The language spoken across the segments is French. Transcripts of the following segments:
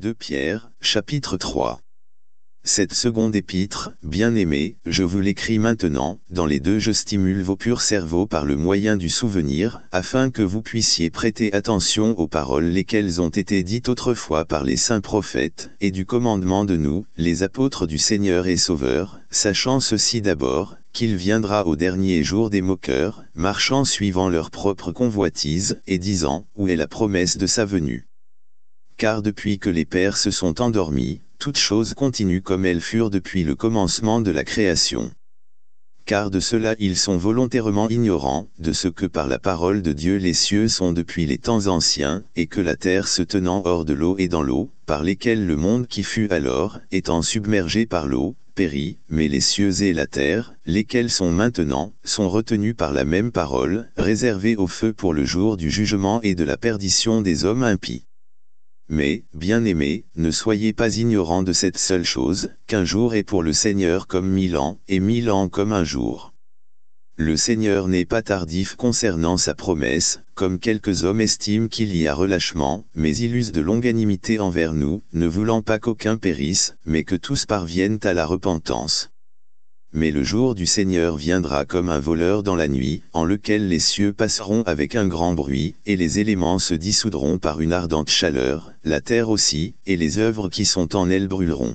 2 Pierre, chapitre 3 Cette seconde épître, bien aimée je vous l'écris maintenant, dans les deux je stimule vos purs cerveaux par le moyen du souvenir, afin que vous puissiez prêter attention aux paroles lesquelles ont été dites autrefois par les saints prophètes, et du commandement de nous, les apôtres du Seigneur et Sauveur, sachant ceci d'abord, qu'il viendra au dernier jour des moqueurs, marchant suivant leur propre convoitise, et disant, où est la promesse de sa venue car depuis que les pères se sont endormis, toutes choses continuent comme elles furent depuis le commencement de la création. Car de cela ils sont volontairement ignorants, de ce que par la parole de Dieu les cieux sont depuis les temps anciens, et que la terre se tenant hors de l'eau et dans l'eau, par lesquels le monde qui fut alors, étant submergé par l'eau, périt, mais les cieux et la terre, lesquels sont maintenant, sont retenus par la même parole, réservés au feu pour le jour du jugement et de la perdition des hommes impies. Mais, bien-aimés, ne soyez pas ignorants de cette seule chose, qu'un jour est pour le Seigneur comme mille ans, et mille ans comme un jour. Le Seigneur n'est pas tardif concernant sa promesse, comme quelques hommes estiment qu'il y a relâchement, mais il use de longanimité envers nous, ne voulant pas qu'aucun périsse, mais que tous parviennent à la repentance. Mais le jour du Seigneur viendra comme un voleur dans la nuit, en lequel les cieux passeront avec un grand bruit, et les éléments se dissoudront par une ardente chaleur, la terre aussi, et les œuvres qui sont en elle brûleront.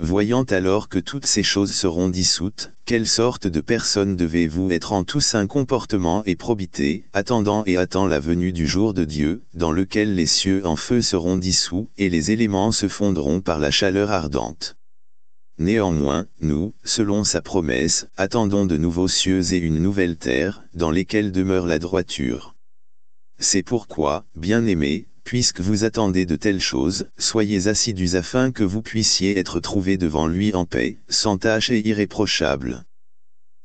Voyant alors que toutes ces choses seront dissoutes, quelle sorte de personne devez-vous être en tout saint comportement et probité, attendant et attendant la venue du jour de Dieu, dans lequel les cieux en feu seront dissous, et les éléments se fondront par la chaleur ardente. Néanmoins, nous, selon sa promesse, attendons de nouveaux cieux et une nouvelle terre, dans lesquelles demeure la droiture. C'est pourquoi, bien-aimés, puisque vous attendez de telles choses, soyez assidus afin que vous puissiez être trouvés devant lui en paix, sans tâche et irréprochable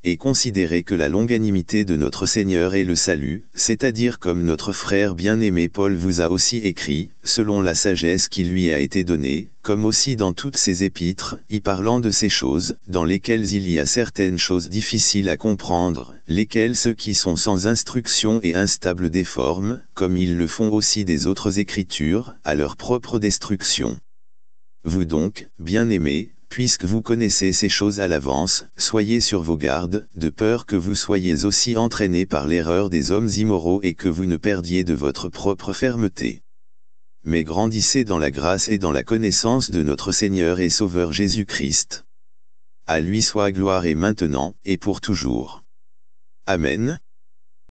et considérer que la longanimité de notre Seigneur est le salut, c'est-à-dire comme notre frère bien-aimé Paul vous a aussi écrit, selon la sagesse qui lui a été donnée, comme aussi dans toutes ses épîtres, y parlant de ces choses, dans lesquelles il y a certaines choses difficiles à comprendre, lesquelles ceux qui sont sans instruction et instables déforment, comme ils le font aussi des autres écritures, à leur propre destruction. Vous donc, bien-aimés, Puisque vous connaissez ces choses à l'avance, soyez sur vos gardes, de peur que vous soyez aussi entraînés par l'erreur des hommes immoraux et que vous ne perdiez de votre propre fermeté. Mais grandissez dans la grâce et dans la connaissance de notre Seigneur et Sauveur Jésus-Christ. À lui soit gloire et maintenant, et pour toujours. Amen.